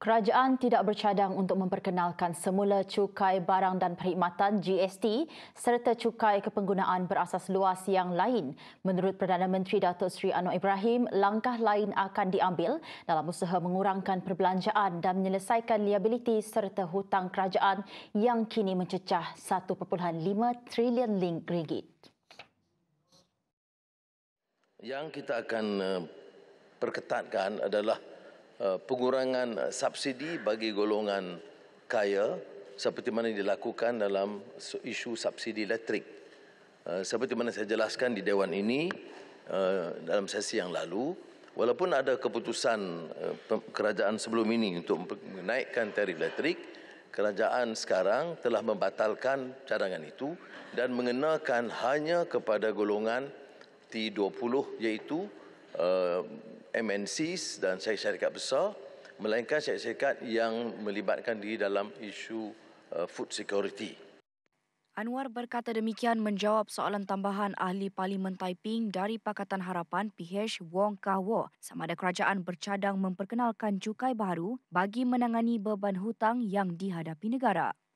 Kerajaan tidak bercadang untuk memperkenalkan semula cukai barang dan perkhidmatan GST serta cukai kepenggunaan berasas luas yang lain. Menurut Perdana Menteri Datuk Seri Anwar Ibrahim, langkah lain akan diambil dalam usaha mengurangkan perbelanjaan dan menyelesaikan liabiliti serta hutang kerajaan yang kini mencecah 1.5 trilion ringgit. Yang kita akan eh, perketatkan adalah Eh, pengurangan eh, subsidi bagi golongan kaya seperti mana dilakukan dalam isu subsidi elektrik. Eh, seperti mana saya jelaskan di Dewan ini dalam sesi yang lalu, walaupun ada keputusan kerajaan sebelum ini untuk menaikkan tarif elektrik, kerajaan sekarang telah membatalkan cadangan itu dan mengenakan hanya kepada golongan T20 iaitu MNCs dan syarikat-syarikat besar melainkan syarikat-syarikat yang melibatkan diri dalam isu uh, food security. Anwar berkata demikian menjawab soalan tambahan ahli Parlimen Taiping dari Pakatan Harapan PH Wong Kah Wo sama ada kerajaan bercadang memperkenalkan cukai baru bagi menangani beban hutang yang dihadapi negara.